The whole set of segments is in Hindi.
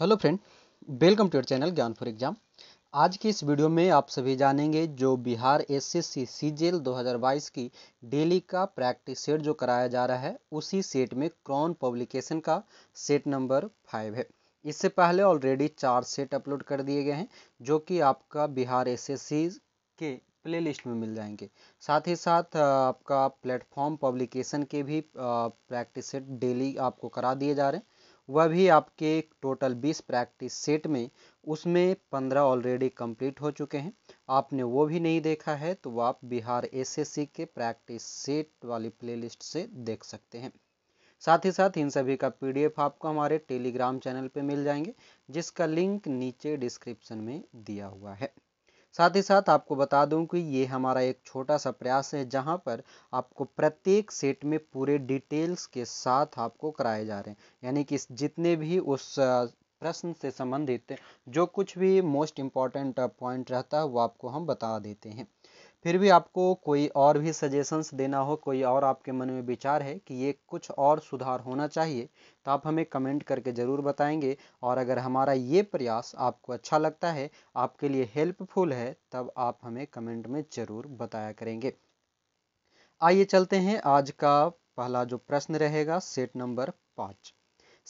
hello friend welcome to your channel Gyan for exam आज की इस वीडियो में आप सभी जानेंगे जो बिहार एसएससी सीजीएल 2022 की डेली का प्रैक्टिस सेट जो कराया जा रहा है उसी सेट में क्रॉन पब्लिकेशन का सेट नंबर फाइव है इससे पहले ऑलरेडी चार सेट अपलोड कर दिए गए हैं जो कि आपका बिहार एस के प्ले में मिल जाएंगे साथ ही साथ आपका प्लेटफॉर्म पब्लिकेशन के भी प्रैक्टिस सेट डेली आपको करा दिए जा रहे हैं वह भी आपके टोटल 20 प्रैक्टिस सेट में उसमें 15 ऑलरेडी कंप्लीट हो चुके हैं आपने वो भी नहीं देखा है तो आप बिहार एसएससी के प्रैक्टिस सेट वाली प्लेलिस्ट से देख सकते हैं साथ ही साथ इन सभी का पीडीएफ आपको हमारे टेलीग्राम चैनल पे मिल जाएंगे जिसका लिंक नीचे डिस्क्रिप्शन में दिया हुआ है साथ ही साथ आपको बता दूं कि ये हमारा एक छोटा सा प्रयास है जहां पर आपको प्रत्येक सेट में पूरे डिटेल्स के साथ आपको कराए जा रहे हैं यानी कि जितने भी उस प्रश्न से संबंधित जो कुछ भी मोस्ट इम्पॉर्टेंट पॉइंट रहता है वो आपको हम बता देते हैं फिर भी आपको कोई और भी सजेशंस देना हो कोई और आपके मन में विचार है कि ये कुछ और सुधार होना चाहिए तो आप हमें कमेंट करके ज़रूर बताएंगे और अगर हमारा ये प्रयास आपको अच्छा लगता है आपके लिए हेल्पफुल है तब आप हमें कमेंट में ज़रूर बताया करेंगे आइए चलते हैं आज का पहला जो प्रश्न रहेगा सेट नंबर पाँच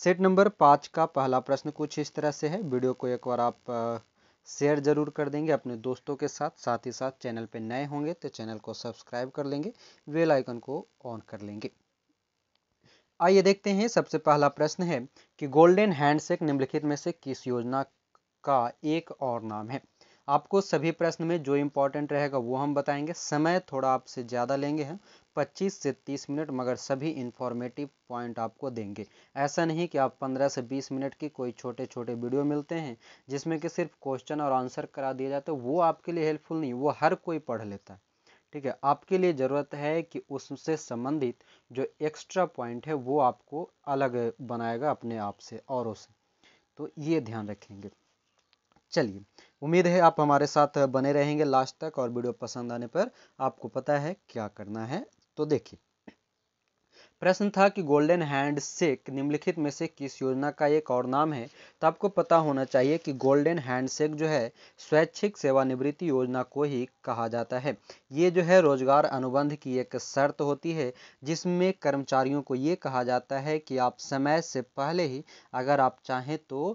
सेट नंबर पाँच का पहला प्रश्न कुछ इस तरह से है वीडियो को एक बार आप शेयर जरूर कर देंगे अपने दोस्तों के साथ साथ ही साथ चैनल पे नए होंगे तो चैनल को सब्सक्राइब कर लेंगे वेल आइकन को ऑन कर लेंगे आइए देखते हैं सबसे पहला प्रश्न है कि गोल्डन हैंडशेक निम्नलिखित में से किस योजना का एक और नाम है आपको सभी प्रश्न में जो इम्पोर्टेंट रहेगा वो हम बताएंगे समय थोड़ा आपसे ज़्यादा लेंगे हम 25 से 30 मिनट मगर सभी इन्फॉर्मेटिव पॉइंट आपको देंगे ऐसा नहीं कि आप 15 से 20 मिनट की कोई छोटे छोटे वीडियो मिलते हैं जिसमें कि सिर्फ क्वेश्चन और आंसर करा दिया जाता है वो आपके लिए हेल्पफुल नहीं वो हर कोई पढ़ लेता है ठीक है आपके लिए ज़रूरत है कि उससे संबंधित जो एक्स्ट्रा पॉइंट है वो आपको अलग बनाएगा अपने आप से औरों से तो ये ध्यान रखेंगे चलिए उम्मीद है आप हमारे साथ बने रहेंगे लास्ट तक और वीडियो पसंद आने पर आपको पता है क्या करना है तो देखिए प्रश्न था कि गोल्डन हैंड सेक निम्नलिखित में से किस योजना का एक और नाम है तो आपको पता होना चाहिए कि गोल्डन हैंड सेक जो है स्वैच्छिक सेवानिवृत्ति योजना को ही कहा जाता है ये जो है रोजगार अनुबंध की एक शर्त होती है जिसमें कर्मचारियों को ये कहा जाता है कि आप समय से पहले ही अगर आप चाहें तो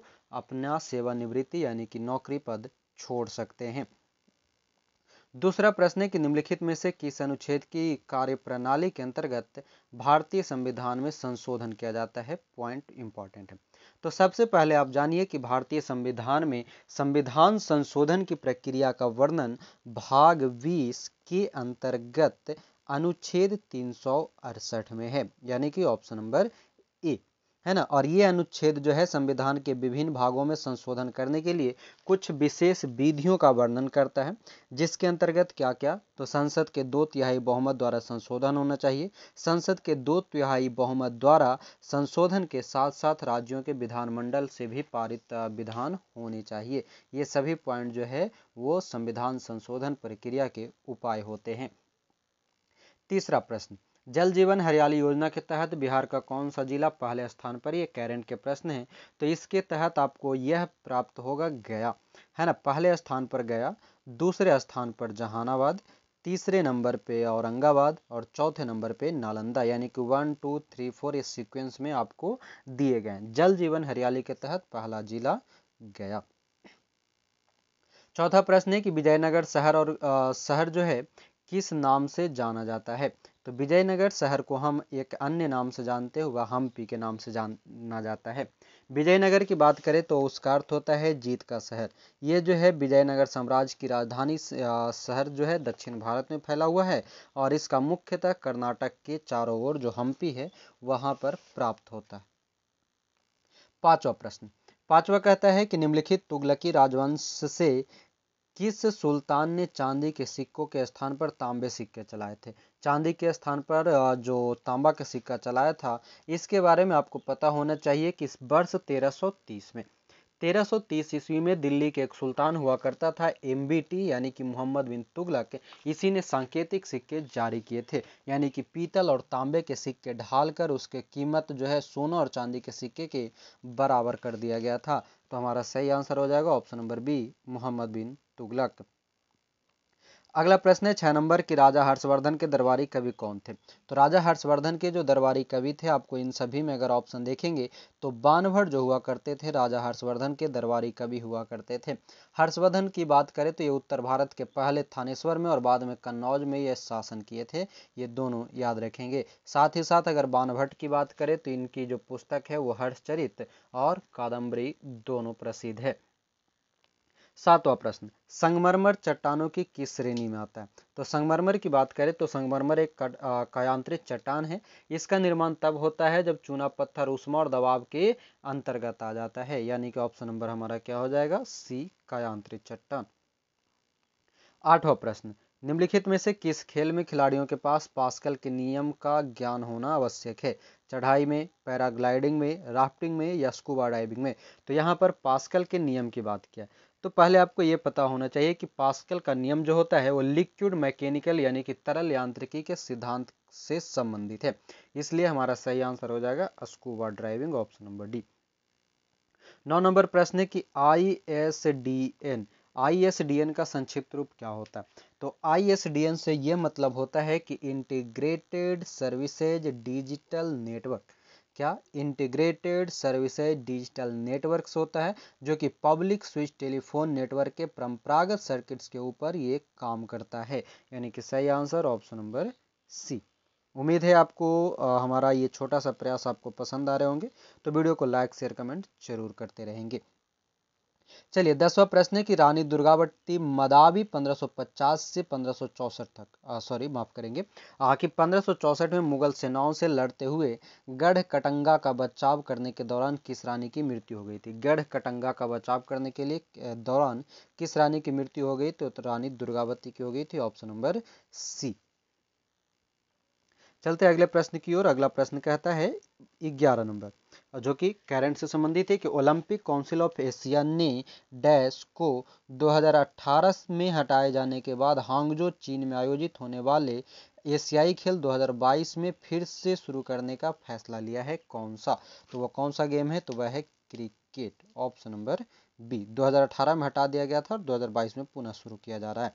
अपना सेवानिवृत्ति यानी कि नौकरी पद छोड़ सकते हैं दूसरा प्रश्न है कि निम्नलिखित में से किस अनुच्छेद की कार्य प्रणाली के अंतर्गत भारतीय संविधान में संशोधन किया जाता है पॉइंट इंपॉर्टेंट है तो सबसे पहले आप जानिए कि भारतीय संविधान में संविधान संशोधन की प्रक्रिया का वर्णन भाग 20 के अंतर्गत अनुच्छेद तीन में है यानी कि ऑप्शन नंबर ए है ना और ये अनुच्छेद जो है संविधान के विभिन्न भागों में संशोधन करने के लिए कुछ विशेष विधियों का वर्णन करता है जिसके अंतर्गत क्या क्या तो संसद के दो तिहाई बहुमत द्वारा संशोधन होना चाहिए संसद के दो तिहाई बहुमत द्वारा संशोधन के साथ साथ राज्यों के विधानमंडल से भी पारित विधान होने चाहिए ये सभी पॉइंट जो है वो संविधान संशोधन प्रक्रिया के उपाय होते हैं तीसरा प्रश्न जल जीवन हरियाली योजना के तहत बिहार का कौन सा जिला पहले स्थान पर ये कैरेंट के प्रश्न है तो इसके तहत आपको यह प्राप्त होगा गया है ना पहले स्थान पर गया दूसरे स्थान पर जहानाबाद तीसरे नंबर पे औरंगाबाद और चौथे नंबर पे नालंदा यानी कि वन टू थ्री फोर इस सीक्वेंस में आपको दिए गए जल जीवन हरियाली के तहत पहला जिला गया चौथा प्रश्न है कि विजयनगर शहर और आ, शहर जो है किस नाम से जाना जाता है तो विजयनगर शहर को हम एक अन्य नाम से जानते हुए हम्पी के नाम से जाना जाता है विजयनगर की बात करें तो उसका अर्थ होता है जीत का शहर ये जो है विजयनगर साम्राज्य की राजधानी शहर जो है दक्षिण भारत में फैला हुआ है और इसका मुख्यतः कर्नाटक के चारों ओर जो हम्पी है वहाँ पर प्राप्त होता है पांचवा प्रश्न पांचवा कहता है कि निम्नलिखित तुगलकी राजवंश से किस सुल्तान ने चांदी के सिक्कों के स्थान पर तांबे सिक्के चलाए थे चांदी के स्थान पर जो तांबा का सिक्का चलाया था इसके बारे में आपको पता होना चाहिए कि इस वर्ष 1330 में 1330 ईस्वी में दिल्ली के एक सुल्तान हुआ करता था एम यानी कि मोहम्मद बिन तुगलक इसी ने सांकेतिक सिक्के जारी किए थे यानी कि पीतल और तांबे के सिक्के ढालकर उसके कीमत जो है सोना और चांदी के सिक्के के बराबर कर दिया गया था तो हमारा सही आंसर हो जाएगा option number B Mohammad bin Tughlaq अगला प्रश्न है छह नंबर की राजा हर्षवर्धन के दरबारी कवि कौन थे तो राजा हर्षवर्धन के जो दरबारी कवि थे आपको इन सभी में अगर ऑप्शन देखेंगे तो बानभर जो हुआ करते थे राजा हर्षवर्धन के दरबारी कवि हुआ करते थे हर्षवर्धन की बात करें तो ये उत्तर भारत के पहले थानेश्वर में और बाद में कन्नौज में ये शासन किए थे ये दोनों याद रखेंगे साथ ही साथ अगर बानभट्ट की बात करें तो इनकी जो पुस्तक है वो हर्षचरित और कादम्बरी दोनों प्रसिद्ध है सातवां प्रश्न संगमरमर चट्टानों की किस श्रेणी में आता है तो संगमरमर की बात करें तो संगमरमर एक कायांतरित चट्टान है इसका निर्माण तब होता है जब चूना पत्थर उष्मा और दबाव के अंतर्गत आ जाता है यानी कि ऑप्शन नंबर हमारा क्या हो जाएगा सी कायांतरित चट्टान आठवां प्रश्न निम्नलिखित में से किस खेल में खिलाड़ियों के पास पास्कल के नियम का ज्ञान होना आवश्यक है चढ़ाई में पैराग्लाइडिंग में राफ्टिंग में या स्कूबा डाइविंग में तो यहाँ पर पास्कल के नियम की बात किया तो पहले आपको ये पता होना चाहिए कि पास्कल का नियम जो होता है वो लिक्विड मैकेनिकल यानी कि तरल यांत्रिकी के सिद्धांत से संबंधित है इसलिए हमारा सही आंसर हो जाएगा scuba driving option number D नौ नंबर प्रश्न है कि I S D N I S D N का संक्षिप्त रूप क्या होता है तो आई एस डी एन से ये मतलब होता है कि इंटीग्रेटेड सर्विसेज डिजिटल नेटवर्क क्या इंटीग्रेटेड सर्विसेज डिजिटल नेटवर्क्स होता है जो कि पब्लिक स्विच टेलीफोन नेटवर्क के परंपरागत सर्किट्स के ऊपर ये काम करता है यानी कि सही आंसर ऑप्शन नंबर सी उम्मीद है आपको आ, हमारा ये छोटा सा प्रयास आपको पसंद आ रहे होंगे तो वीडियो को लाइक शेयर कमेंट जरूर करते रहेंगे चलिए दसवा प्रश्न है कि रानी दुर्गावती मदाबी 1550 से 1564 तक सॉरी माफ करेंगे आ, कि 1564 में मुगल सेनाओं से लड़ते हुए गढ़ कटंगा का बचाव करने के दौरान किस रानी की मृत्यु हो गई थी गढ़ कटंगा का बचाव करने के लिए दौरान किस रानी की मृत्यु हो गई तो, तो रानी दुर्गावती की हो गई थी ऑप्शन नंबर सी चलते अगले प्रश्न की ओर अगला प्रश्न कहता है ग्यारह नंबर जो कि कैरेंट से संबंधित है कि ओलंपिक काउंसिल ऑफ एशिया ने डैश को 2018 में हटाए जाने के बाद हांगजो चीन में आयोजित होने वाले एशियाई खेल 2022 में फिर से शुरू करने का फैसला लिया है कौन सा तो वह कौन सा गेम है तो वह है क्रिकेट ऑप्शन नंबर बी 2018 में हटा दिया गया था और 2022 में पुनः शुरू किया जा रहा है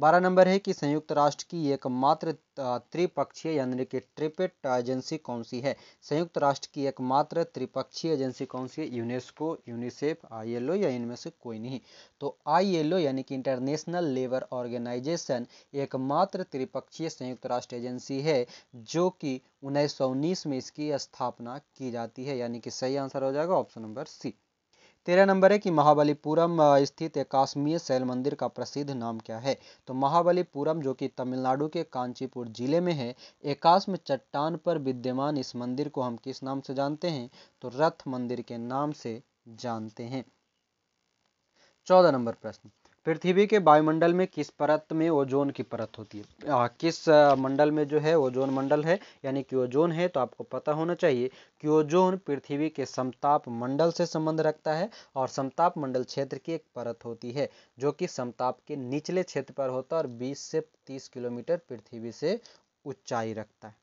बारह नंबर है कि संयुक्त राष्ट्र की एकमात्र त्रिपक्षीय यानी कि ट्रिपेट एजेंसी कौन सी है संयुक्त राष्ट्र की एकमात्र त्रिपक्षीय एजेंसी कौन सी है यूनेस्को यूनिसेफ आईएलओ या इनमें से कोई नहीं तो आईएलओ यानी कि इंटरनेशनल लेबर ऑर्गेनाइजेशन एकमात्र त्रिपक्षीय संयुक्त राष्ट्र एजेंसी है जो कि उन्नीस में इसकी स्थापना की जाती है यानी कि सही आंसर हो जाएगा ऑप्शन नंबर सी तेरह नंबर है कि महाबलीपुरम स्थित काश्मीय शैल मंदिर का प्रसिद्ध नाम क्या है तो महाबलीपुरम जो कि तमिलनाडु के कांचीपुर जिले में है एकाश्म चट्टान पर विद्यमान इस मंदिर को हम किस नाम से जानते हैं तो रथ मंदिर के नाम से जानते हैं चौदह नंबर प्रश्न पृथ्वी के वायुमंडल में किस परत में ओजोन की परत होती है आ, किस मंडल में जो है ओजोन मंडल है यानी कि ओजोन है तो आपको पता होना चाहिए कि ओजोन पृथ्वी के समताप मंडल से संबंध रखता है और समताप मंडल क्षेत्र की एक परत होती है जो कि समताप के निचले क्षेत्र पर होता है और बीस से तीस किलोमीटर पृथ्वी से ऊंचाई रखता है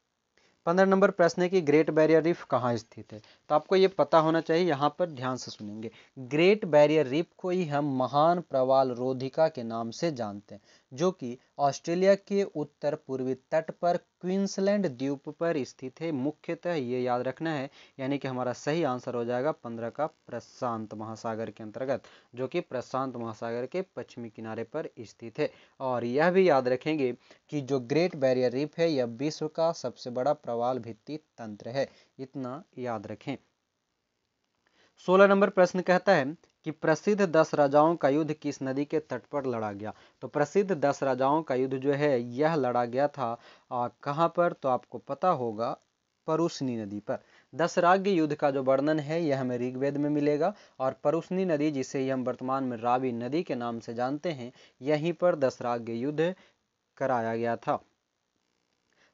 पंद्रह नंबर प्रश्न है कि ग्रेट बैरियर रीफ कहाँ स्थित है तो आपको ये पता होना चाहिए यहाँ पर ध्यान से सुनेंगे ग्रेट बैरियर रीफ को ही हम महान प्रवाल रोधिका के नाम से जानते हैं जो कि ऑस्ट्रेलिया के उत्तर पूर्वी तट पर क्वींसलैंड द्वीप पर स्थित है मुख्यतः ये याद रखना है यानी कि हमारा सही आंसर हो जाएगा पंद्रह का प्रशांत महासागर के अंतर्गत जो कि प्रशांत महासागर के पश्चिमी किनारे पर स्थित है और यह भी याद रखेंगे कि जो ग्रेट बैरियर रीफ है यह विश्व का सबसे बड़ा प्रवाल भित्ति तंत्र है इतना याद रखें सोलह नंबर प्रश्न कहता है कि प्रसिद्ध दस राजाओं का युद्ध किस नदी के तट पर लड़ा गया तो प्रसिद्ध दस राजाओं का युद्ध जो है यह लड़ा गया था कहाँ पर तो आपको पता होगा परुशनी नदी पर दसराग्य युद्ध का जो वर्णन है यह हमें ऋग्वेद में मिलेगा और परुशनी नदी जिसे हम वर्तमान में रावी नदी के नाम से जानते हैं यहीं पर दसराग्य युद्ध कराया गया था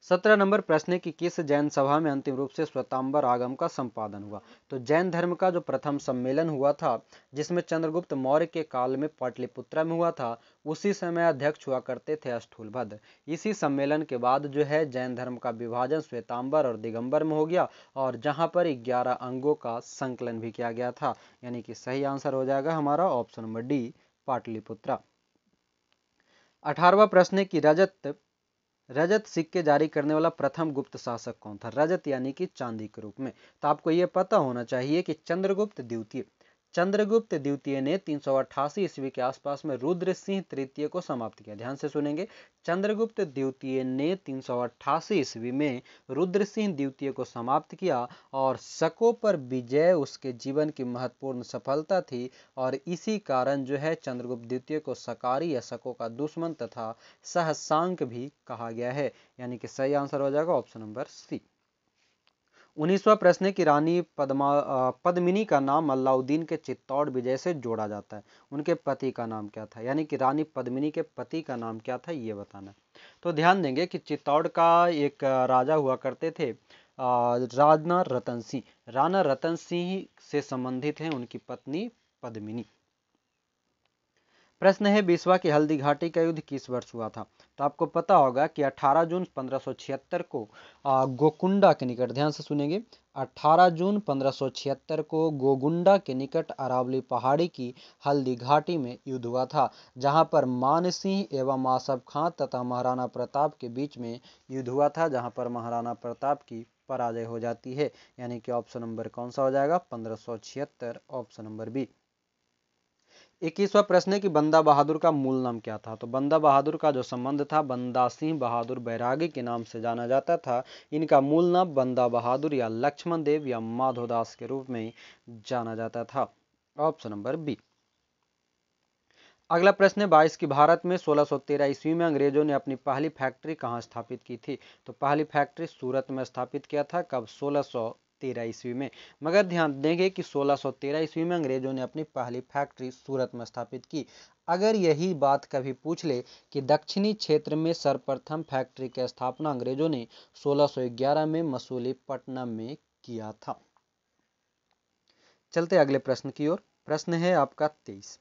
सत्रह नंबर प्रश्न है कि किस जैन सभा में अंतिम रूप से स्वतंबर आगम का संपादन हुआ तो जैन धर्म का जो प्रथम सम्मेलन हुआ था जिसमें चंद्रगुप्त मौर्य के काल में पाटलिपुत्रा में हुआ था उसी समय अध्यक्ष हुआ करते थे अष्टूलभद्र इसी सम्मेलन के बाद जो है जैन धर्म का विभाजन श्वेतांबर और दिगंबर में हो गया और जहाँ पर ग्यारह अंगों का संकलन भी किया गया था यानी कि सही आंसर हो जाएगा हमारा ऑप्शन नंबर डी पाटलिपुत्रा अठारवा प्रश्न है कि रजत रजत सिक्के जारी करने वाला प्रथम गुप्त शासक कौन था रजत यानी कि चांदी के रूप में तो आपको ये पता होना चाहिए कि चंद्रगुप्त द्वितीय चंद्रगुप्त द्वितीय ने तीन ईस्वी के आसपास में रुद्र सिंह तृतीय को समाप्त किया ध्यान से सुनेंगे चंद्रगुप्त द्वितीय ने तीन ईस्वी में रुद्र सिंह द्वितीय को समाप्त किया और शको पर विजय उसके जीवन की महत्वपूर्ण सफलता थी और इसी कारण जो है चंद्रगुप्त द्वितीय को सकारी या शको का दुश्मन तथा सहसांक भी कहा गया है यानी कि सही आंसर हो जाएगा ऑप्शन नंबर सी उन्नीसवा प्रश्न है कि रानी पदमा पद्मिनी का नाम अलाउद्दीन के चित्तौड़ विजय से जोड़ा जाता है उनके पति का नाम क्या था यानी कि रानी पद्मिनी के पति का नाम क्या था ये बताना तो ध्यान देंगे कि चित्तौड़ का एक राजा हुआ करते थे राजना रतन सिंह राणा रतन सिंह से संबंधित हैं उनकी पत्नी पद्मिनी प्रश्न है बिस्वा की हल्दी घाटी का युद्ध किस वर्ष हुआ था तो आपको पता होगा कि 18 जून 1576 को गोकुंडा के निकट ध्यान से सुनेंगे 18 जून 1576 को गोगुंडा के निकट अरावली पहाड़ी की हल्दी घाटी में युद्ध हुआ था जहां पर मानसिंह एवं आसफ खां तथा महाराणा प्रताप के बीच में युद्ध हुआ था जहां पर महाराणा प्रताप की पराजय हो जाती है यानी कि ऑप्शन नंबर कौन सा हो जाएगा पंद्रह ऑप्शन नंबर बी इक्कीसवा प्रश्न है कि बंदा बहादुर का मूल नाम क्या था तो बंदा बहादुर का जो संबंध था बंदा सिंह बहादुर बैरागी के नाम से जाना जाता था इनका मूल नाम बंदा बहादुर या लक्ष्मण देव या माधोदास के रूप में जाना जाता था ऑप्शन नंबर बी अगला प्रश्न है बाईस की भारत में 1613 ईस्वी में अंग्रेजों ने अपनी पहली फैक्ट्री कहाँ स्थापित की थी तो पहली फैक्ट्री सूरत में स्थापित किया था कब सोलह तेरह ईस्वी में मगर ध्यान देंगे कि 1613 ईस्वी में अंग्रेजों ने अपनी पहली फैक्ट्री सूरत में स्थापित की अगर यही बात कभी पूछ ले कि दक्षिणी क्षेत्र में सर्वप्रथम फैक्ट्री की स्थापना अंग्रेजों ने 1611 में मसूली पटना में किया था चलते अगले प्रश्न की ओर प्रश्न है आपका तेईस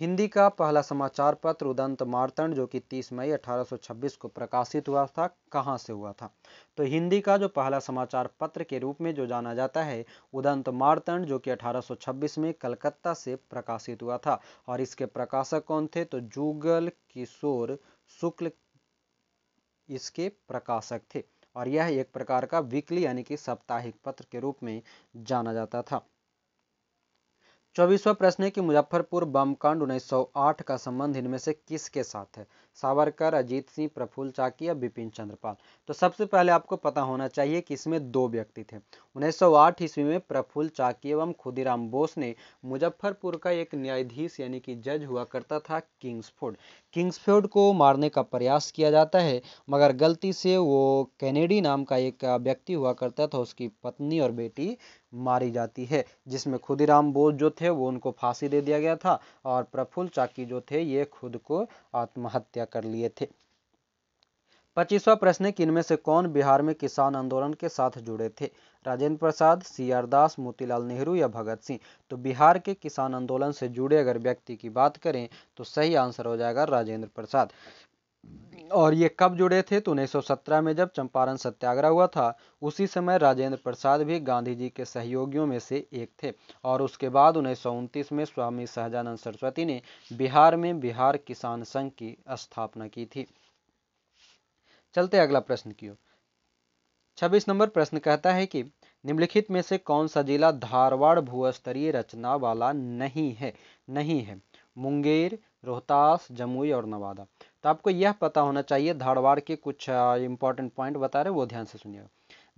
हिंदी का पहला समाचार पत्र उदंत मारतंड जो कि 30 मई 1826 को प्रकाशित हुआ था कहाँ से हुआ था तो हिंदी का जो पहला समाचार पत्र के रूप में जो जाना जाता है उदंत मारतंड जो कि 1826 में कलकत्ता से प्रकाशित हुआ था और इसके प्रकाशक कौन थे तो जुगल किशोर शुक्ल इसके प्रकाशक थे और यह एक प्रकार का वीकली यानी कि साप्ताहिक पत्र के रूप में जाना जाता था चौबीसवा प्रश्न है कि मुजफ्फरपुर बम कांड 1908 का संबंध इनमें से किसके साथ है सावरकर अजीत सिंह प्रफुल्ल चाकी या बिपिन चंद्रपाल तो सबसे पहले आपको पता होना चाहिए कि इसमें दो व्यक्ति थे 1908 ईस्वी में प्रफुल्ल चाकी एवं खुदीराम बोस ने मुजफ्फरपुर का एक न्यायाधीश यानी कि जज हुआ करता था किंग्सफोर्ड किंग्सफोर्ड को मारने का प्रयास किया जाता है मगर गलती से वो कैनेडी नाम का एक व्यक्ति हुआ करता था उसकी पत्नी और बेटी मारी जाती है जिसमें खुदीराम बोस जो थे वो उनको फांसी दे दिया गया था और प्रफुल्ल चाकी जो थे ये खुद को आत्महत्या कर लिए थे पच्चीसवा प्रश्न है कि इनमें से कौन बिहार में किसान आंदोलन के साथ जुड़े थे राजेंद्र प्रसाद सी आर दास मोतीलाल नेहरू या भगत सिंह तो बिहार के किसान आंदोलन से जुड़े अगर व्यक्ति की बात करें तो सही आंसर हो जाएगा राजेंद्र प्रसाद और ये कब जुड़े थे तो 1917 में जब चंपारण सत्याग्रह हुआ था उसी समय राजेंद्र प्रसाद भी गांधी जी के सहयोगियों में से एक थे और उसके बाद उन्नीस में स्वामी सहजानंद सरस्वती ने बिहार में बिहार किसान संघ की स्थापना की थी चलते अगला प्रश्न की ओर छब्बीस नंबर प्रश्न कहता है कि निम्नलिखित में से कौन सा जिला धारवाड़ भूस्तरीय रचना वाला नहीं है नहीं है मुंगेर रोहतास जमुई और नवादा तो आपको यह पता होना चाहिए धारवाड़ के कुछ इंपॉर्टेंट पॉइंट बता रहे वो ध्यान से सुनिएगा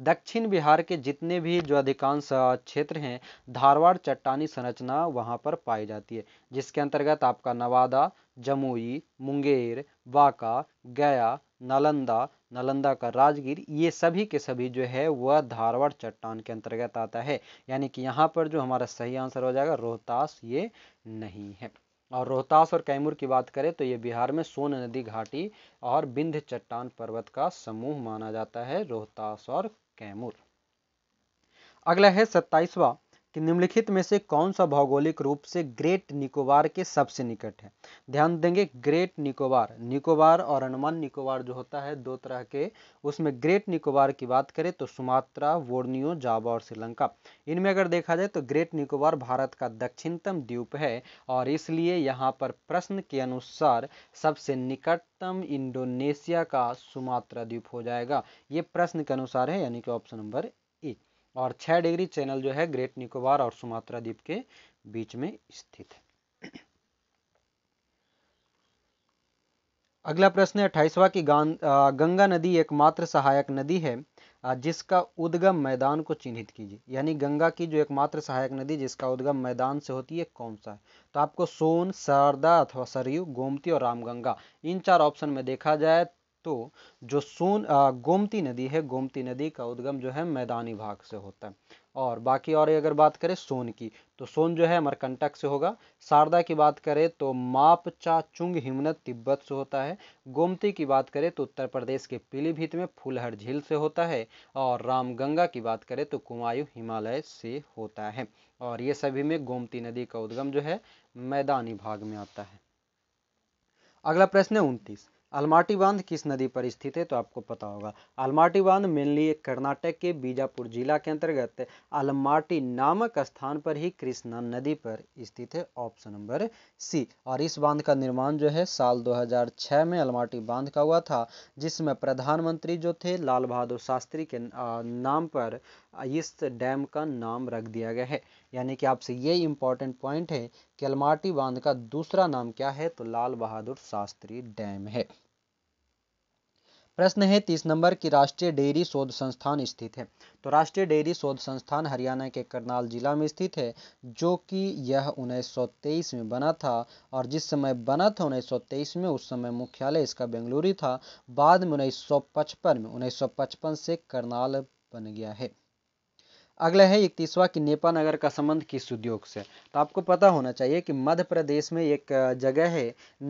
दक्षिण बिहार के जितने भी जो अधिकांश क्षेत्र हैं धारवाड़ चट्टानी संरचना वहाँ पर पाई जाती है जिसके अंतर्गत आपका नवादा जमुई मुंगेर बांका गया नालंदा नालंदा का राजगीर ये सभी के सभी जो है वह धारवाड़ चट्टान के अंतर्गत आता है यानी कि यहाँ पर जो हमारा सही आंसर हो जाएगा रोहतास ये नहीं है और रोहतास और कैमूर की बात करें तो ये बिहार में सोन नदी घाटी और बिंध चट्टान पर्वत का समूह माना जाता है रोहतास और कैमूर अगला है सत्ताईसवा कि निम्नलिखित में से कौन सा भौगोलिक रूप से ग्रेट निकोबार के सबसे निकट है ध्यान देंगे ग्रेट निकोबार निकोबार और अनुमान निकोबार जो होता है दो तरह के उसमें ग्रेट निकोबार की बात करें तो सुमात्रा वोर्नियो जावा और श्रीलंका इनमें अगर देखा जाए तो ग्रेट निकोबार भारत का दक्षिणतम द्वीप है और इसलिए यहाँ पर प्रश्न के अनुसार सबसे निकटतम इंडोनेशिया का सुमात्रा द्वीप हो जाएगा ये प्रश्न के अनुसार है यानी कि ऑप्शन नंबर और छः डिग्री चैनल जो है ग्रेट निकोबार और सुमात्रा द्वीप के बीच में स्थित है अगला प्रश्न है अट्ठाईसवा की गंगा नदी एकमात्र सहायक नदी है जिसका उद्गम मैदान को चिन्हित कीजिए यानी गंगा की जो एकमात्र सहायक नदी जिसका उद्गम मैदान से होती है कौन सा है तो आपको सोन शारदा अथवा सरयू गोमती और रामगंगा इन चार ऑप्शन में देखा जाए तो जो सोन गोमती नदी है गोमती नदी का उद्गम जो है मैदानी भाग से होता है और बाकी और अगर बात करें सोन की तो सोन जो है अमरकंटक से होगा शारदा की बात करें तो मापचा चुंग हिमनत तिब्बत से होता है गोमती की बात करें तो उत्तर प्रदेश के पीलीभीत में फूलहर झील से होता है और रामगंगा की बात करें तो कुमायूं हिमालय से होता है और ये सभी में गोमती नदी का उद्गम जो है मैदानी भाग में आता है अगला प्रश्न है उनतीस अलमाटी बांध किस नदी पर स्थित है तो आपको पता होगा अलमाटी बांध मेनली कर्नाटक के बीजापुर जिला के अंतर्गत अलमाटी नामक स्थान पर ही कृष्णा नदी पर स्थित है ऑप्शन नंबर सी और इस बांध का निर्माण जो है साल 2006 में आलमाटी बांध का हुआ था जिसमें प्रधानमंत्री जो थे लाल बहादुर शास्त्री के नाम पर इस डैम का नाम रख दिया गया है यानी कि आपसे ये इंपॉर्टेंट पॉइंट है कि अलमाटी बांध का दूसरा नाम क्या है तो लाल बहादुर शास्त्री डैम है प्रश्न है तीस नंबर की राष्ट्रीय डेयरी शोध संस्थान स्थित है तो राष्ट्रीय डेयरी शोध संस्थान हरियाणा के करनाल जिला में स्थित है जो कि यह 1923 में बना था और जिस समय बना था 1923 में उस समय मुख्यालय इसका बेंगलुरु था बाद में 1955 में 1955 से करनाल बन गया है अगला है इकतीसवा कि नेपा नगर का संबंध किस उद्योग से तो आपको पता होना चाहिए कि मध्य प्रदेश में एक जगह है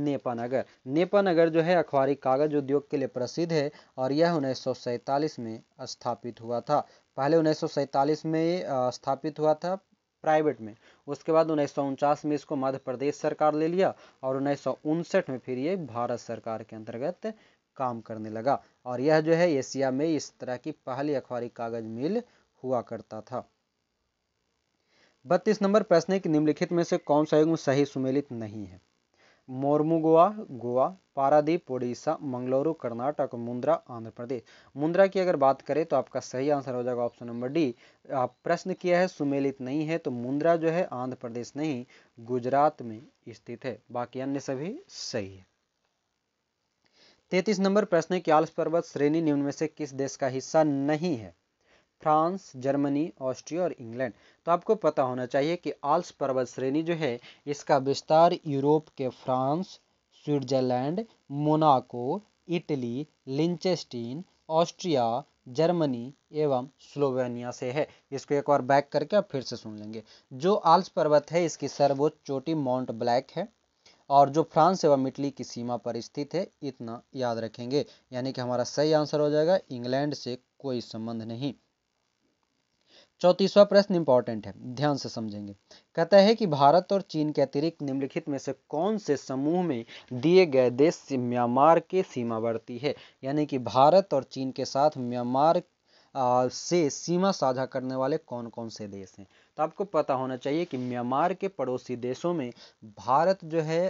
नेपा नगर नेपा नगर जो है अखबारी कागज उद्योग के लिए प्रसिद्ध है और यह उन्नीस में स्थापित हुआ था पहले उन्नीस में स्थापित हुआ था प्राइवेट में उसके बाद उन्नीस में इसको मध्य प्रदेश सरकार ले लिया और उन्नीस में फिर ये भारत सरकार के अंतर्गत काम करने लगा और यह जो है एशिया में इस तरह की पहली अखबारी कागज मिल हुआ करता था बत्तीस नंबर प्रश्न है कि निम्नलिखित में से कौन सा युग्म सही सुमेलित नहीं है मोरमू गोवा गोवा पारादीप ओडिशा मंगलोरु कर्नाटक मुंद्रा आंध्र प्रदेश मुंद्रा की अगर बात करें तो आपका सही आंसर हो जाएगा ऑप्शन नंबर डी आप प्रश्न किया है सुमेलित नहीं है तो मुंद्रा जो है आंध्र प्रदेश नहीं गुजरात में स्थित है बाकी अन्य सभी सही है तैतीस नंबर प्रश्न की आल्स पर्वत श्रेणी निम्न में से किस देश का हिस्सा नहीं है फ्रांस जर्मनी ऑस्ट्रिया और इंग्लैंड तो आपको पता होना चाहिए कि आल्स पर्वत श्रेणी जो है इसका विस्तार यूरोप के France Switzerland Monaco Italy Liechtenstein Austria Germany एवं स्लोवेनिया से है इसको एक बार बैक करके आप फिर से सुन लेंगे जो आल्स पर्वत है इसकी सर्वोच्च चोटी माउंट ब्लैक है और जो फ्रांस एवं इटली की सीमा पर स्थित है इतना याद रखेंगे यानी कि हमारा सही आंसर हो जाएगा इंग्लैंड से कोई संबंध नहीं चौतीसवा प्रश्न इंपॉर्टेंट है ध्यान से समझेंगे कहता है कि भारत और चीन के अतिरिक्त निम्नलिखित में से कौन से समूह में दिए गए देश म्यांमार के सीमावर्ती है यानी कि भारत और चीन के साथ म्यांमार से सीमा साझा करने वाले कौन कौन से देश हैं तो आपको पता होना चाहिए कि म्यांमार के पड़ोसी देशों में भारत जो है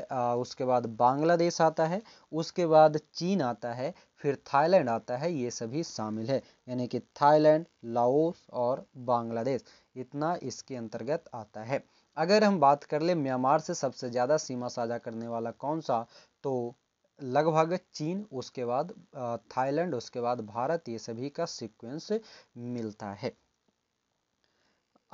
उसके बाद बांग्लादेश आता है उसके बाद चीन आता है फिर थाईलैंड आता है ये सभी शामिल है यानी कि थाईलैंड लाओस और बांग्लादेश इतना इसके अंतर्गत आता है अगर हम बात कर ले म्यांमार से सबसे ज़्यादा सीमा साझा करने वाला कौन सा तो लगभग चीन उसके बाद थाईलैंड उसके बाद भारत ये सभी का सीक्वेंस मिलता है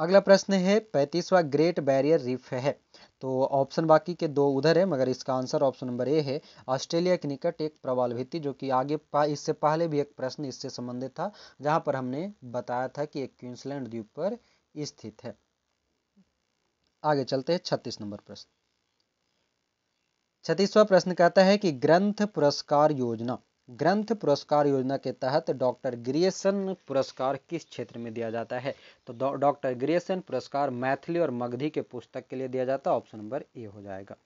अगला प्रश्न है पैंतीसवा ग्रेट बैरियर रीफ है तो ऑप्शन बाकी के दो उधर है मगर इसका आंसर ऑप्शन नंबर ए है ऑस्ट्रेलिया के निकट एक प्रवाल भित्ति जो कि आगे पा, इससे पहले भी एक प्रश्न इससे संबंधित था जहां पर हमने बताया था कि एक क्विंसलैंड द्वीप पर स्थित है आगे चलते हैं छत्तीस नंबर प्रश्न छत्तीसवा प्रश्न कहता है कि ग्रंथ पुरस्कार योजना ग्रंथ पुरस्कार योजना के तहत डॉक्टर ग्रियसन पुरस्कार किस क्षेत्र में दिया जाता है तो डॉक्टर ग्रियसन पुरस्कार मैथिली और मगधी के पुस्तक के लिए दिया जाता है ऑप्शन नंबर ए हो जाएगा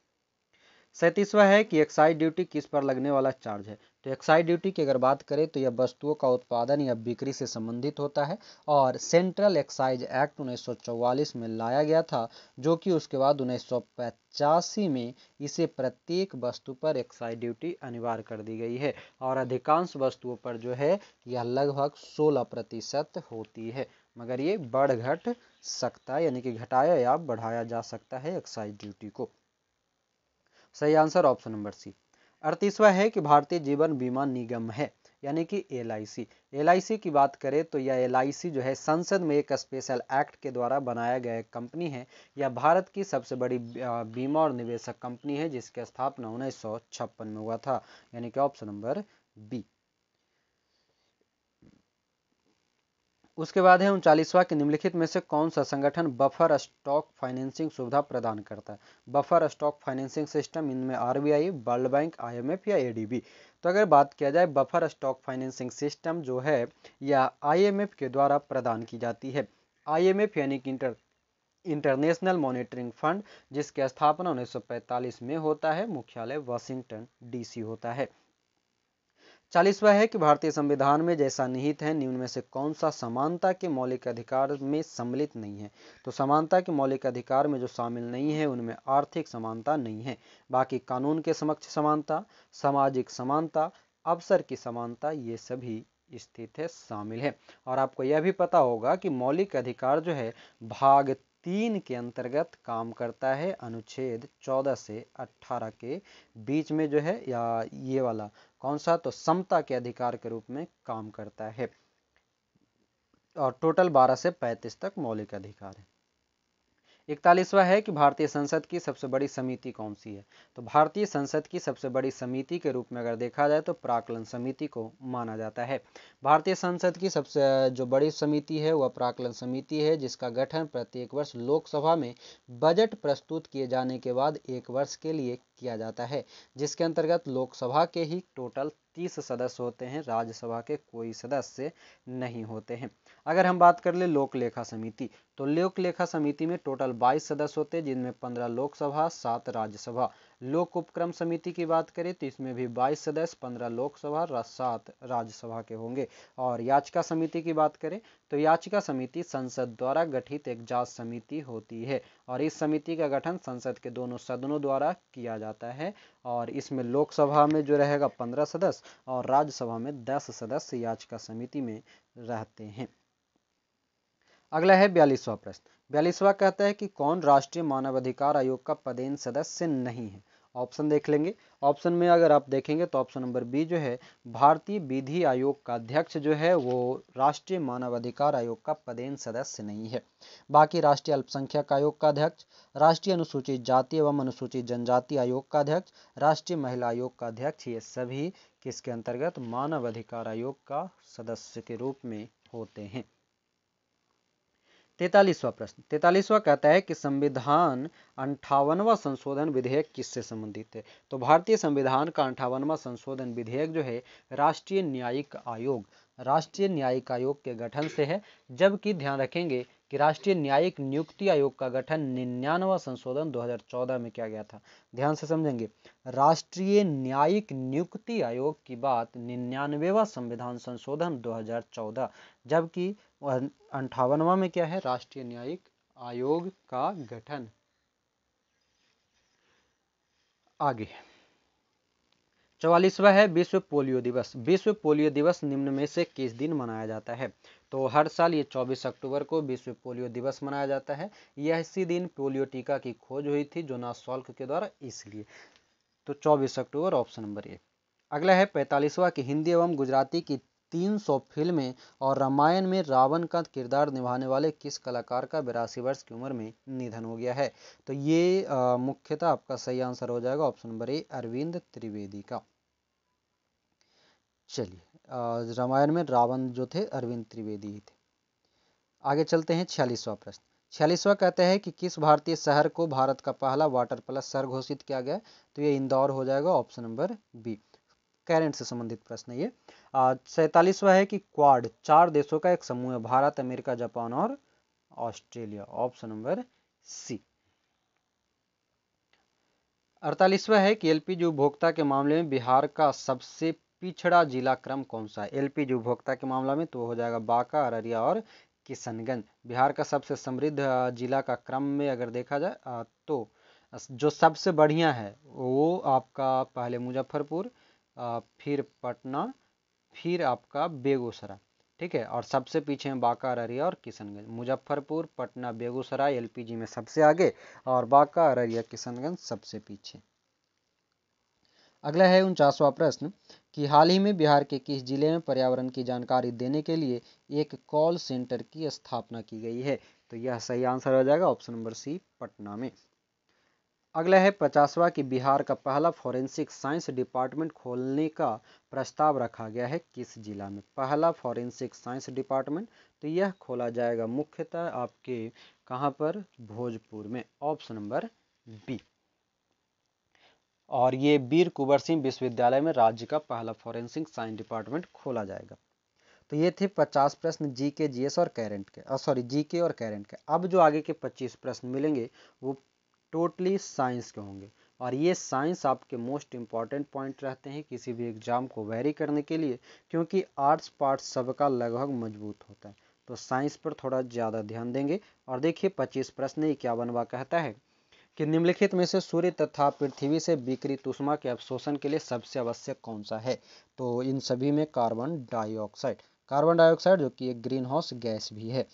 सैंतीसवा है कि एक्साइज ड्यूटी किस पर लगने वाला चार्ज है तो एक्साइज ड्यूटी की अगर बात करें तो यह वस्तुओं का उत्पादन या बिक्री से संबंधित होता है और सेंट्रल एक्साइज एक्ट 1944 में लाया गया था जो कि उसके बाद उन्नीस में इसे प्रत्येक वस्तु पर एक्साइज ड्यूटी अनिवार्य कर दी गई है और अधिकांश वस्तुओं पर जो है यह लगभग सोलह प्रतिशत होती है मगर ये बढ़ घट सकता है यानी कि घटाया या बढ़ाया जा सकता है एक्साइज ड्यूटी को सही आंसर ऑप्शन नंबर सी अड़तीसवा है कि भारतीय जीवन बीमा निगम है यानी कि एल आई की बात करें तो यह एल जो है संसद में एक स्पेशल एक्ट के द्वारा बनाया गया एक कंपनी है यह भारत की सबसे बड़ी बीमा और निवेशक कंपनी है जिसकी स्थापना उन्नीस में हुआ था यानी कि ऑप्शन नंबर बी उसके बाद है उनचालीसवा कि निम्नलिखित में से कौन सा संगठन बफर स्टॉक फाइनेंसिंग सुविधा प्रदान करता है बफर स्टॉक फाइनेंसिंग सिस्टम इनमें आरबीआई वर्ल्ड बैंक आईएमएफ या एडीबी तो अगर बात किया जाए बफर स्टॉक फाइनेंसिंग सिस्टम जो है या आईएमएफ के द्वारा प्रदान की जाती है एफ यानी कि इंटर इंटरनेशनल मॉनिटरिंग फंड जिसकी स्थापना पैंतालीस में होता है मुख्यालय वाशिंगटन सी होता है चालीसवा है कि भारतीय संविधान में जैसा निहित है निम्न में से कौन सा समानता के मौलिक अधिकार में सम्मिलित नहीं है तो समानता के मौलिक अधिकार में जो शामिल नहीं है उनमें आर्थिक समानता नहीं है बाकी कानून के समक्ष समानता सामाजिक समानता अवसर की समानता ये सभी स्थित है शामिल है और आपको यह भी पता होगा कि मौलिक अधिकार जो है भाग तीन के अंतर्गत काम करता है अनुच्छेद चौदह से अठारह के बीच में जो है या ये वाला कौन सा तो समता के अधिकार के रूप में काम करता है और टोटल 12 से 35 तक मौलिक अधिकार है इकतालीसवा है कि भारतीय संसद की सबसे बड़ी समिति कौन सी है तो भारतीय संसद की सबसे बड़ी समिति के रूप में अगर देखा जाए तो प्राकलन समिति को माना जाता है भारतीय संसद की सबसे जो बड़ी समिति है वह प्राकलन समिति है जिसका गठन प्रत्येक वर्ष लोकसभा में बजट प्रस्तुत किए जाने के बाद एक वर्ष के लिए किया जाता है जिसके अंतर्गत लोकसभा के ही टोटल तीस सदस्य होते हैं राज्यसभा के कोई सदस्य नहीं होते हैं अगर हम बात कर ले लोक लेखा समिति तो लोक लेखा समिति में टोटल बाईस सदस्य होते हैं जिनमें पंद्रह लोकसभा सात राज्यसभा लोक उपक्रम समिति की बात करें तो इसमें भी 22 सदस्य 15 लोकसभा और सात राज्यसभा के होंगे और याचिका समिति की बात करें तो याचिका समिति संसद द्वारा गठित एक जांच समिति होती है और इस समिति का गठन संसद के दोनों सदनों द्वारा किया जाता है और इसमें लोकसभा में जो रहेगा पंद्रह सदस्य और राज्यसभा में दस सदस्य याचिका समिति में रहते हैं अगला है बयालीसवा प्रश्न बयालीसवा कहता है कि कौन राष्ट्रीय मानवाधिकार आयोग का पदेन सदस्य नहीं है ऑप्शन देख लेंगे ऑप्शन में अगर आप देखेंगे तो ऑप्शन नंबर बी जो है भारतीय विधि आयोग का अध्यक्ष जो है वो राष्ट्रीय मानवाधिकार आयोग का पदेन सदस्य नहीं है बाकी राष्ट्रीय अल्पसंख्यक आयोग का अध्यक्ष राष्ट्रीय अनुसूचित जाति एवं अनुसूचित जनजाति आयोग का अध्यक्ष राष्ट्रीय महिला आयोग का अध्यक्ष ये सभी किसके अंतर्गत मानव अधिकार आयोग का सदस्य के रूप में होते हैं तैतालीसवा प्रश्न तैतालीसवा कहता है कि संविधान अंठावनवा संशोधन विधेयक किससे संबंधित है तो भारतीय संविधान का अंठावनवा संशोधन विधेयक जो है राष्ट्रीय न्यायिक आयोग राष्ट्रीय न्यायिक आयोग के गठन से है जबकि ध्यान रखेंगे कि राष्ट्रीय न्यायिक नियुक्ति आयोग का गठन निन्यानवा संशोधन 2014 में किया गया था ध्यान से समझेंगे राष्ट्रीय न्यायिक नियुक्ति आयोग की बात निन्यानवेवा संविधान संशोधन 2014 जबकि अंठावनवा में क्या है राष्ट्रीय न्यायिक आयोग का गठन आगे चौवालीसवा है विश्व पोलियो दिवस विश्व पोलियो दिवस निम्न में से किस दिन मनाया जाता है तो हर साल ये 24 अक्टूबर को विश्व पोलियो दिवस मनाया जाता है यह इसी दिन पोलियो टीका की खोज हुई थी जो सॉल्क के द्वारा इसलिए तो 24 अक्टूबर ऑप्शन नंबर ए अगला है पैंतालीसवा की हिंदी एवं गुजराती की 300 फिल्में और रामायण में रावण का किरदार निभाने वाले किस कलाकार का बिरासी वर्ष की उम्र में निधन हो गया है तो ये मुख्यतः आपका सही आंसर हो जाएगा option number A Arvind Trivedi का चलिए रामायण में रावण जो थे अरविंद त्रिवेदी ही थे आगे चलते हैं छियालीसवा प्रश्न छियालीसवा कहते हैं कि किस भारतीय शहर को भारत का पहला वाटर प्लस शहर घोषित किया गया तो ये इंदौर हो जाएगा ऑप्शन नंबर बी कैरेंट से संबंधित प्रश्न ये सैतालीसवा है कि क्वाड चार देशों का एक समूह है भारत अमेरिका जापान और ऑस्ट्रेलिया ऑप्शन नंबर सी अड़तालीसवा है कि एलपीजी उपभोक्ता के मामले में बिहार का सबसे पिछड़ा जिला क्रम कौन सा है एलपीजी उपभोक्ता के मामला में तो हो जाएगा बांका अररिया और किशनगंज बिहार का सबसे समृद्ध जिला का क्रम में अगर देखा जाए तो जो सबसे बढ़िया है वो आपका पहले मुजफ्फरपुर फिर पटना फिर आपका बेगूसराय ठीक है और सबसे पीछे हैं बांका अररिया और किशनगंज मुजफ्फरपुर पटना बेगूसराय एलपीजी में सबसे आगे और बांका अररिया किशनगंज सबसे पीछे अगला है उनचासवा प्रश्न कि हाल ही में बिहार के किस जिले में पर्यावरण की जानकारी देने के लिए एक कॉल सेंटर की स्थापना की गई है तो यह सही आंसर हो जाएगा ऑप्शन नंबर सी पटना में अगला है पचासवा कि बिहार का पहला फॉरेंसिक साइंस डिपार्टमेंट खोलने का प्रस्ताव रखा गया है किस जिला में पहला फॉरेंसिक साइंस डिपार्टमेंट तो यह खोला जाएगा मुख्यतः आपके कहाँ पर भोजपुर में ऑप्शन नंबर बी और ये बीर कुंवर सिंह विश्वविद्यालय में राज्य का पहला फॉरेंसिक साइंस डिपार्टमेंट खोला जाएगा तो ये थे 50 प्रश्न जी के जी और कैरेंट के सॉरी जी के और कैरेंट के अब जो आगे के 25 प्रश्न मिलेंगे वो टोटली साइंस के होंगे और ये साइंस आपके मोस्ट इम्पॉर्टेंट पॉइंट रहते हैं किसी भी एग्जाम को वेरी करने के लिए क्योंकि आर्ट्स पार्ट सबका लगभग मजबूत होता है तो साइंस पर थोड़ा ज़्यादा ध्यान देंगे और देखिए पच्चीस प्रश्न इक्यावनवा कहता है कि निम्नलिखित में से सूर्य तथा पृथ्वी से विकृत तुष्मा के अवशोषण के लिए सबसे आवश्यक कौन सा है तो इन सभी में कार्बन डाइऑक्साइड कार्बन डाइऑक्साइड जो कि एक ग्रीन हाउस गैस भी है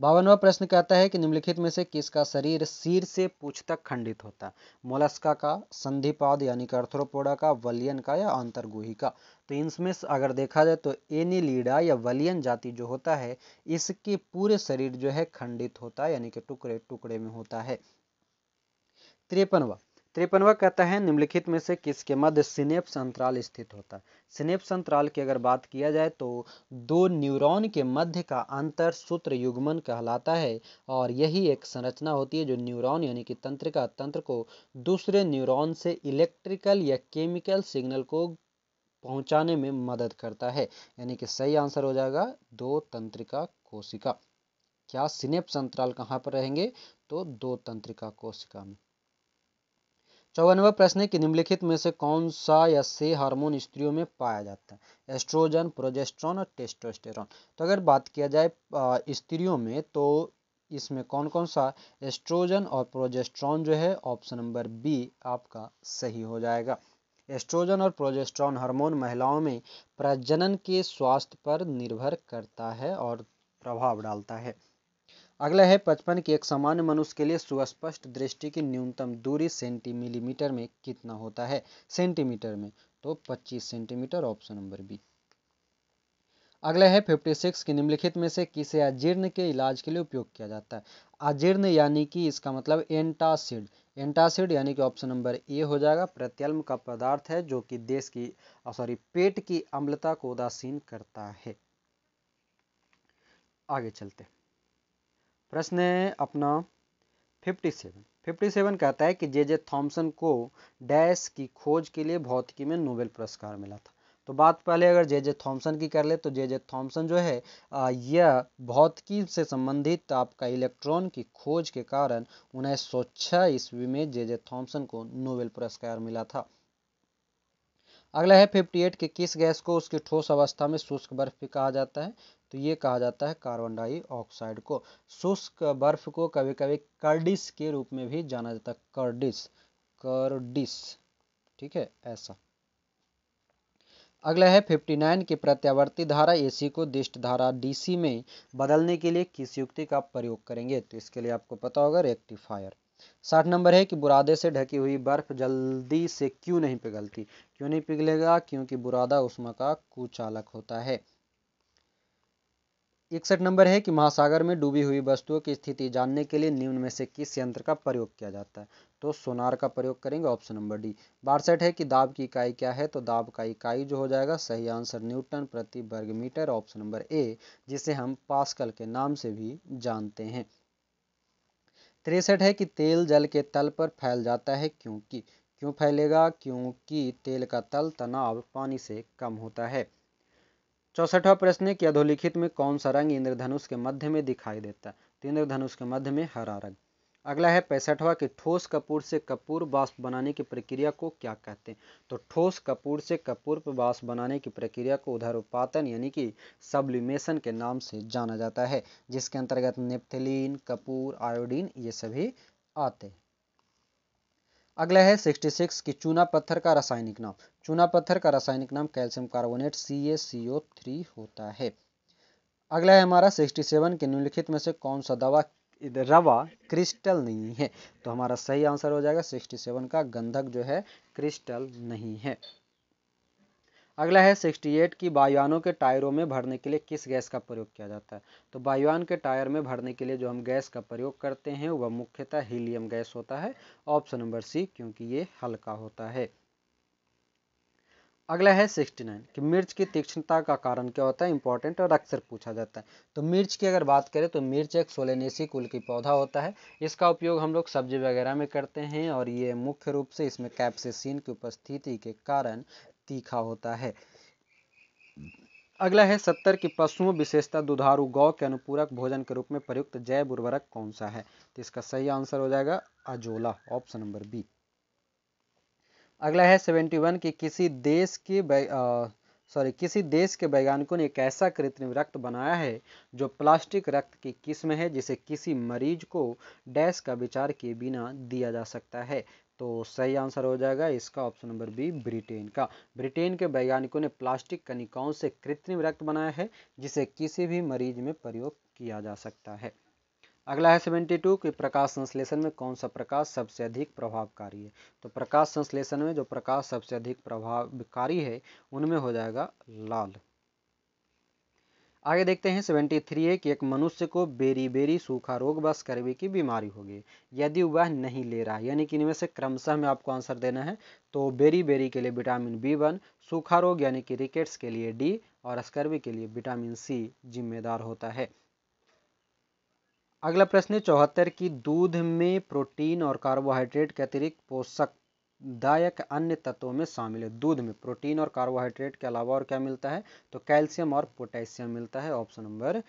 बावनवा प्रश्न कहता है कि निम्नलिखित में से किसका शरीर सिर से पूछ तक खंडित होता है मोलस्का का संधिपाद यानी कि अर्थ्रोपोडा का वलियन का या अंतर्गुही का तो इनमें अगर देखा जाए तो एनिलीडा या वलियन जाति जो होता है इसके पूरे शरीर जो है खंडित होता है यानी कि टुकड़े टुकड़े में होता है त्रेपनवा त्रिपनवा कहता है निम्नलिखित में से किसके मध्य सिनेप संतराल स्थित होता है सिनेप संतराल की अगर बात किया जाए तो दो न्यूरॉन के मध्य का अंतर सूत्र युग्मन कहलाता है और यही एक संरचना होती है जो न्यूरॉन यानी कि तंत्रिका तंत्र को दूसरे न्यूरॉन से इलेक्ट्रिकल या केमिकल सिग्नल को पहुंचाने में मदद करता है यानी कि सही आंसर हो जाएगा दो तंत्रिका कोशिका क्या सिनेप संतराल कहाँ पर रहेंगे तो दो तंत्रिका कोशिका में चौवनवा प्रश्न है कि निम्नलिखित में से कौन सा या से हार्मोन स्त्रियों में पाया जाता है एस्ट्रोजन प्रोजेस्ट्रॉन और टेस्टोस्टेरॉन तो अगर बात किया जाए स्त्रियों में तो इसमें कौन कौन सा एस्ट्रोजन और प्रोजेस्ट्रॉन जो है ऑप्शन नंबर बी आपका सही हो जाएगा एस्ट्रोजन और प्रोजेस्ट्रॉन हार्मोन महिलाओं में प्रजनन के स्वास्थ्य पर निर्भर करता है और प्रभाव डालता है अगला है पचपन की एक सामान्य मनुष्य के लिए सुस्पष्ट दृष्टि की न्यूनतम दूरी सेंटी मिलीमीटर में कितना होता है सेंटीमीटर में तो 25 सेंटीमीटर ऑप्शन नंबर बी अगला है 56 की निम्नलिखित में से किसे अजीर्ण के इलाज के लिए उपयोग किया जाता है अजीर्ण यानी कि इसका मतलब एंटासिड एंटासिड यानी कि ऑप्शन नंबर ए हो जाएगा प्रत्यल्म का पदार्थ है जो कि देश की सॉरी पेट की अम्लता को उदासीन करता है आगे चलते हैं प्रश्न है अपना 57 57 कहता है कि जे जे थॉम्सन को डैश की खोज के लिए भौतिकी में नोबेल पुरस्कार मिला था तो बात पहले अगर जे जे थॉम्सन की कर ले तो जे जे थॉम्सन जो है यह भौतिकी से संबंधित आपका इलेक्ट्रॉन की खोज के कारण उन्नीस सौ छह ईस्वी में जे जे थॉम्सन को नोबेल पुरस्कार मिला था अगला है 58 कि किस गैस को उसकी ठोस अवस्था में शुष्क बर्फ भी कहा जाता है तो ये कहा जाता है कार्बन डाइऑक्साइड को शुष्क बर्फ को कभी कभी कर्डिस के रूप में भी जाना जाता है कर्डिस कर्डिस ठीक है ऐसा अगला है 59 की प्रत्यावर्ती धारा एसी को दिष्ट धारा डीसी में बदलने के लिए किस युक्ति का प्रयोग करेंगे तो इसके लिए आपको पता होगा रेक्टिफायर साठ नंबर है कि बुरादे से ढकी हुई बर्फ जल्दी से क्यों नहीं पिघलती क्यों नहीं पिघलेगा क्योंकि बुरादा उष्मा का कुचालक होता है इकसठ नंबर है कि महासागर में डूबी हुई वस्तुओं की स्थिति जानने के लिए निम्न में से किस यंत्र का प्रयोग किया जाता है तो सोनार का प्रयोग करेंगे ऑप्शन नंबर डी बासठ है कि दाब की इकाई क्या है तो दाब का इकाई जो हो जाएगा सही आंसर न्यूटन प्रति वर्ग मीटर ऑप्शन नंबर ए जिसे हम पास्कल के नाम से भी जानते हैं तिरसठ है कि तेल जल के तल पर फैल जाता है क्योंकि क्यों फैलेगा क्योंकि तेल का तल तनाव पानी से कम होता है चौसठवा प्रश्न है कि अधोलिखित में कौन सा रंग इंद्रधनुष के मध्य में दिखाई देता है तो इंद्रधनुष के मध्य में हरा रंग अगला है पैंसठवा कि ठोस कपूर से कपूर बाष्प बनाने की प्रक्रिया को क्या कहते हैं तो ठोस कपूर से कपूर बाष्प बनाने की प्रक्रिया को उधर उपातन यानी कि सब्लिमेशन के नाम से जाना जाता है जिसके अंतर्गत नेप्थलीन कपूर आयोडीन ये सभी आते हैं अगला है 66 कि चूना पत्थर का रासायनिक नाम चूना पत्थर का रासायनिक नाम कैल्शियम कार्बोनेट सी थ्री होता है अगला है हमारा 67 के निम्नलिखित में से कौन सा दवा रवा क्रिस्टल नहीं है तो हमारा सही आंसर हो जाएगा 67 का गंधक जो है क्रिस्टल नहीं है अगला है 68 की बायुआनों के टायरों में भरने के लिए किस गैस का प्रयोग किया जाता है तो बायुआन के टायर में भरने के लिए जो हम गैस का प्रयोग करते हैं वह मुख्यतः हीलियम गैस होता है ऑप्शन नंबर सी क्योंकि ये हल्का होता है अगला है 69 कि मिर्च की तीक्ष्णता का कारण क्या होता है इंपॉर्टेंट और अक्सर पूछा जाता है तो मिर्च की अगर बात करें तो मिर्च एक सोलेनेसी कुल की पौधा होता है इसका उपयोग हम लोग सब्जी वगैरह में करते हैं और ये मुख्य रूप से इसमें कैप्सिसिन की उपस्थिति के कारण तीखा होता है अगला है सत्तर की पशुओं विशेषता दुधारू गौ के अनुपूरक भोजन के रूप में प्रयुक्त जैव उर्वरक कौन सा है तो इसका सही आंसर हो जाएगा अजोला ऑप्शन नंबर बी अगला है 71 कि किसी देश के सॉरी किसी देश के वैज्ञानिकों ने एक ऐसा कृत्रिम रक्त बनाया है जो प्लास्टिक रक्त की किस्म है जिसे किसी मरीज को डैश का विचार किए बिना दिया जा सकता है तो सही आंसर हो जाएगा इसका ऑप्शन नंबर बी ब्रिटेन का ब्रिटेन के वैज्ञानिकों ने प्लास्टिक कनिकाओं से कृत्रिम रक्त बनाया है जिसे किसी भी मरीज में प्रयोग किया जा सकता है अगला है सेवेंटी टू कि प्रकाश संश्लेषण में कौन सा प्रकाश सबसे अधिक प्रभावकारी है तो प्रकाश संश्लेषण में जो प्रकाश सबसे अधिक प्रभावकारी है उनमें हो जाएगा लाल आगे देखते हैं सेवेंटी थ्री है कि एक मनुष्य को बेरी बेरी सूखा रोग व स्कर्वी की बीमारी होगी यदि वह नहीं ले रहा है यानी कि इनमें से क्रमशः में आपको आंसर देना है तो बेरी बेरी के लिए विटामिन बी वन सूखा रोग यानी कि रिकेट्स के लिए डी और स्कर्वी के लिए विटामिन सी जिम्मेदार होता है अगला प्रश्न है चौहत्तर की दूध में प्रोटीन और कार्बोहाइड्रेट के अतिरिक्त पोषक दायक अन्य तत्वों में शामिल है दूध में प्रोटीन और कार्बोहाइड्रेट के अलावा और क्या मिलता है तो कैल्शियम और पोटेशियम मिलता है ऑप्शन नंबर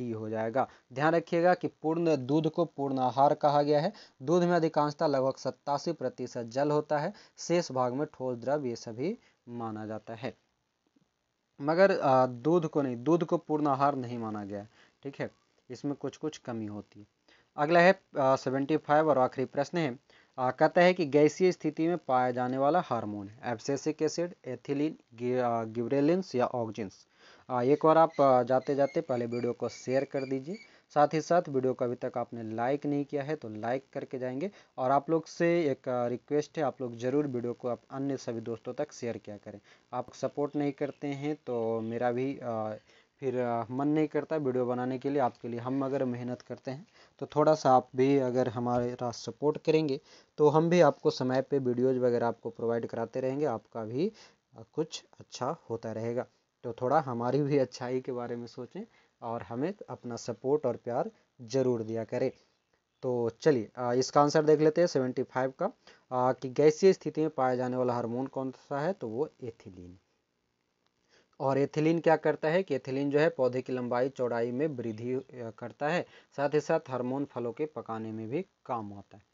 डी हो जाएगा ध्यान रखिएगा कि पूर्ण दूध को पूर्ण आहार कहा गया है दूध में अधिकांशता लगभग सत्तासी प्रतिशत जल होता है शेष भाग में ठोस द्रव ये सभी माना जाता है मगर दूध को नहीं दूध को पूर्ण आहार नहीं माना गया ठीक है इसमें कुछ कुछ कमी होती है अगला है सेवेंटी फाइव और आखिरी प्रश्न है कहता है कि गैसीय स्थिति में पाया जाने वाला हार्मोन है एब्सेसिक एसिड एथिलीन गिब्रेलिन्स या ऑक्जिन्स एक बार आप जाते जाते पहले वीडियो को शेयर कर दीजिए साथ ही साथ वीडियो को अभी तक आपने लाइक नहीं किया है तो लाइक करके जाएंगे और आप लोग से एक रिक्वेस्ट है आप लोग ज़रूर वीडियो को आप अन्य सभी दोस्तों तक शेयर किया करें आप सपोर्ट नहीं करते हैं तो मेरा भी आ, फिर मन नहीं करता वीडियो बनाने के लिए आपके लिए हम अगर मेहनत करते हैं तो थोड़ा सा आप भी अगर हमारे हमारा सपोर्ट करेंगे तो हम भी आपको समय पे वीडियोज वगैरह आपको प्रोवाइड कराते रहेंगे आपका भी कुछ अच्छा होता रहेगा तो थोड़ा हमारी भी अच्छाई के बारे में सोचें और हमें अपना सपोर्ट और प्यार ज़रूर दिया करें तो चलिए इसका आंसर देख लेते हैं सेवेंटी फाइव का कि गैसीय स्थिति में पाया जाने वाला हार्मोन कौन सा है तो वो एथिलीन और एथिलीन क्या करता है कि एथिलीन जो है पौधे की लंबाई चौड़ाई में वृद्धि करता है साथ ही साथ हार्मोन फलों के पकाने में भी काम आता है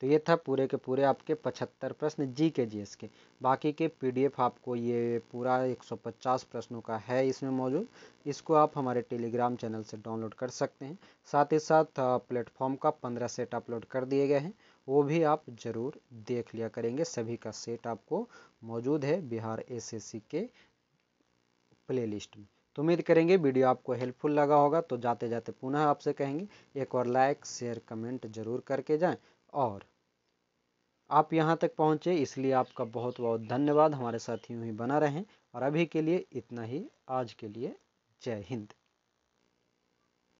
तो ये था पूरे के पूरे आपके 75 प्रश्न जी के जी के बाकी के पीडीएफ आपको ये पूरा 150 प्रश्नों का है इसमें मौजूद इसको आप हमारे टेलीग्राम चैनल से डाउनलोड कर सकते हैं साथ ही साथ प्लेटफॉर्म का 15 सेट अपलोड कर दिए गए हैं वो भी आप ज़रूर देख लिया करेंगे सभी का सेट आपको मौजूद है बिहार एसएससी के प्लेलिस्ट में तो उम्मीद करेंगे वीडियो आपको हेल्पफुल लगा होगा तो जाते जाते पुनः आपसे कहेंगे एक और लाइक शेयर कमेंट जरूर करके जाएं और आप यहाँ तक पहुँचे इसलिए आपका बहुत बहुत धन्यवाद हमारे साथ यूँ ही बना रहें और अभी के लिए इतना ही आज के लिए जय हिंद